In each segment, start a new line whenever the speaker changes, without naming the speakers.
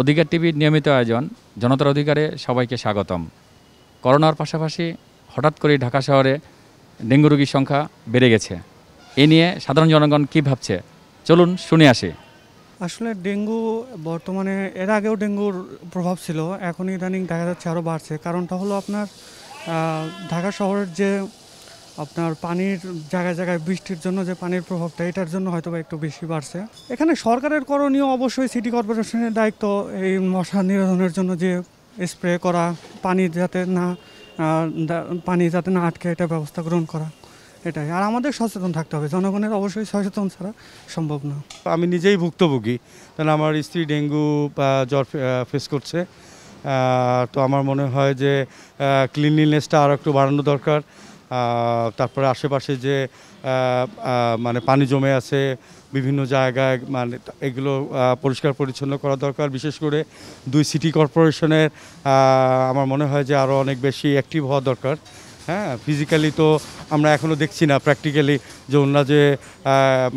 অধিকার টিভির নিয়মিত আয়োজন জনতার অধিকারে সবাইকে স্বাগতম করোনার পাশাপাশি হঠাৎ করে ঢাকা শহরে ডেঙ্গু রোগীর সংখ্যা বেড়ে গেছে এ নিয়ে সাধারণ জনগণ কি ভাবছে চলুন শুনে আসি
আসলে ডেঙ্গু বর্তমানে এর আগেও ডেঙ্গুর প্রভাব ছিল এখন ইদানিং দেখা যাচ্ছে আরও বাড়ছে কারণটা হলো আপনার ঢাকা শহরের যে আপনার পানির জায়গায় জায়গায় বৃষ্টির জন্য যে পানির প্রভাবটা এটার জন্য হয়তো একটু বেশি বাড়ছে এখানে সরকারের করণীয় অবশ্যই সিটি কর্পোরেশনের দায়িত্ব এই মশা নিরোধনের জন্য যে স্প্রে করা পানি যাতে না পানি যাতে না আটকে এটা ব্যবস্থা গ্রহণ করা এটাই আর আমাদের সচেতন থাকতে হবে জনগণের অবশ্যই সচেতন ছাড়া সম্ভব না
আমি নিজেই ভুক্তভোগী কারণ আমার স্ত্রী ডেঙ্গু জ্বর ফেস করছে তো আমার মনে হয় যে ক্লিনলিনেসটা আরও একটু বাড়ানো দরকার তারপরে আশেপাশে যে মানে পানি জমে আছে বিভিন্ন জায়গায় মানে এগুলো পরিষ্কার পরিচ্ছন্ন করা দরকার বিশেষ করে দুই সিটি কর্পোরেশনের আমার মনে হয় যে আরও অনেক বেশি অ্যাক্টিভ হওয়া দরকার হ্যাঁ ফিজিক্যালি তো আমরা এখনও দেখছি না প্র্যাকটিক্যালি যে ওনারা যে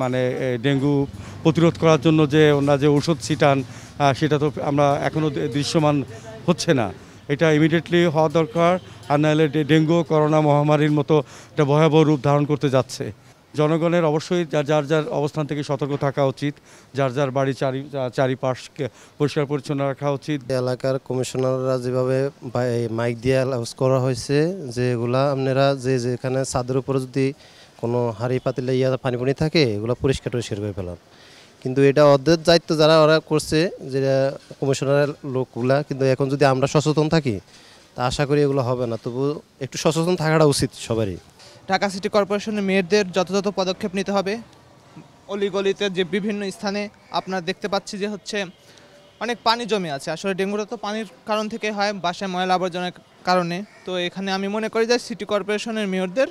মানে ডেঙ্গু প্রতিরোধ করার জন্য যে ওনারা যে ওষুধ ছিটান সেটা তো আমরা এখনও দৃশ্যমান হচ্ছে না এটা ইমিডিয়েটলি হওয়া দরকার আর নাহলে ডেঙ্গু করোনা মহামারীর মতো একটা ভয়াবহ রূপ ধারণ করতে যাচ্ছে জনগণের অবশ্যই যার যার যার অবস্থান থেকে সতর্ক থাকা উচিত যার যার বাড়ি চারি চারিপাশকে পরিষ্কার পরিচ্ছন্ন
রাখা উচিত এলাকার কমিশনাররা যেভাবে মাইক দিয়ে অ্যালাউস করা হয়েছে যেগুলা আপনারা যে যেখানে ছাদের উপরে যদি কোনো হাড়ি পাতিলে ইয়া পানি পানি থাকে এগুলো পরিষ্কার পরিষ্কার করে ফেলান কিন্তু এটা অর্ধেক দায়িত্ব যারা ওরা করছে যেটা কমিশনারের লোকগুলা কিন্তু এখন যদি আমরা সচেতন থাকি তা আশা করি এগুলো হবে না তবু একটু সচেতন থাকাটা উচিত সবারই ঢাকা সিটি কর্পোরেশনের মেয়েদের যথাযথ পদক্ষেপ নিতে হবে অলিগলিতে যে বিভিন্ন স্থানে আপনার দেখতে পাচ্ছি যে হচ্ছে অনেক পানি জমে আছে আসলে ডেঙ্গুটা তো পানির কারণ থেকে হয় বাসায় ময়লা আবর্জনার কারণে তো এখানে আমি মনে করি যে সিটি কর্পোরেশনের মেয়রদের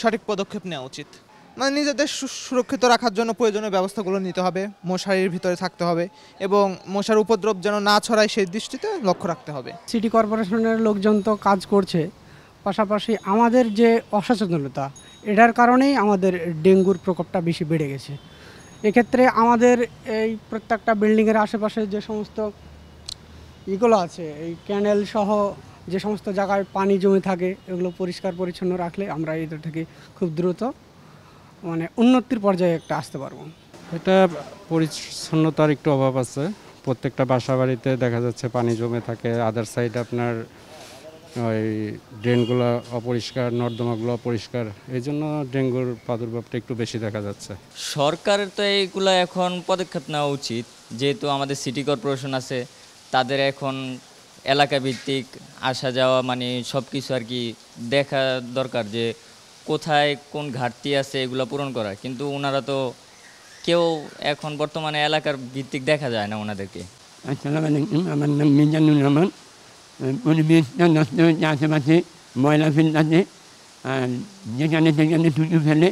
সঠিক পদক্ষেপ নেওয়া উচিত মানে নিজেদের সুরক্ষিত রাখার জন্য প্রয়োজনীয় ব্যবস্থাগুলো নিতে হবে মশারির ভিতরে থাকতে হবে এবং মশার উপদ্রব যেন না ছড়ায় সেই দৃষ্টিতে লক্ষ্য রাখতে হবে সিটি কর্পোরেশনের লোকজন তো কাজ করছে
পাশাপাশি আমাদের যে অসচেতনতা এটার কারণেই আমাদের ডেঙ্গুর প্রকোপটা বেশি বেড়ে গেছে এক্ষেত্রে আমাদের এই প্রত্যেকটা বিল্ডিংয়ের আশেপাশে যে সমস্ত ইগুলো আছে এই ক্যানেল সহ যে সমস্ত জায়গায় পানি জমে থাকে এগুলো পরিষ্কার পরিচ্ছন্ন রাখলে আমরা এটা থেকে খুব দ্রুত মানে উন্নতির পর্যায়ে একটা আসতে পারবো
এটা পরিচ্ছন্নতার একটু অভাব আছে প্রত্যেকটা বাসা বাড়িতে দেখা যাচ্ছে পানি জমে থাকে আদার সাইড আপনার ওই ড্রেনগুলো অপরিষ্কার নর্দমাগুলো অপরিষ্কার এই জন্য ডেঙ্গুর প্রাদুর্ভাবটা একটু বেশি দেখা যাচ্ছে
সরকারের তো এইগুলো এখন পদক্ষেপ নেওয়া উচিত যেহেতু আমাদের সিটি কর্পোরেশন আছে তাদের এখন এলাকা ভিত্তিক আসা যাওয়া মানে সব কিছু আর কি দেখা দরকার যে কোথায় কোন ঘাটতি আছে এগুলো পূরণ করা কিন্তু ওনারা তো কেউ এখন বর্তমানে এলাকার ভিত্তিক দেখা যায় না ওনাদেরকে
আচ্ছা,
আমার নাম মিজানুর রহমান আশেপাশে ময়লা
ফেলতে আর যেখানে সেখানে ফেলে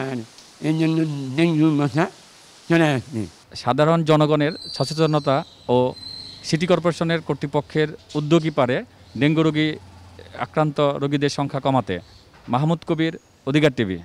আর এই জন্য ডেঙ্গু মশা চলে আসছে সাধারণ জনগণের সচেতনতা ও সিটি কর্পোরেশনের কর্তৃপক্ষের উদ্যোগই পারে ডেঙ্গু রোগী আক্রান্ত রোগীদের সংখ্যা কমাতে মাহমুদ কবির অধিকার টিভি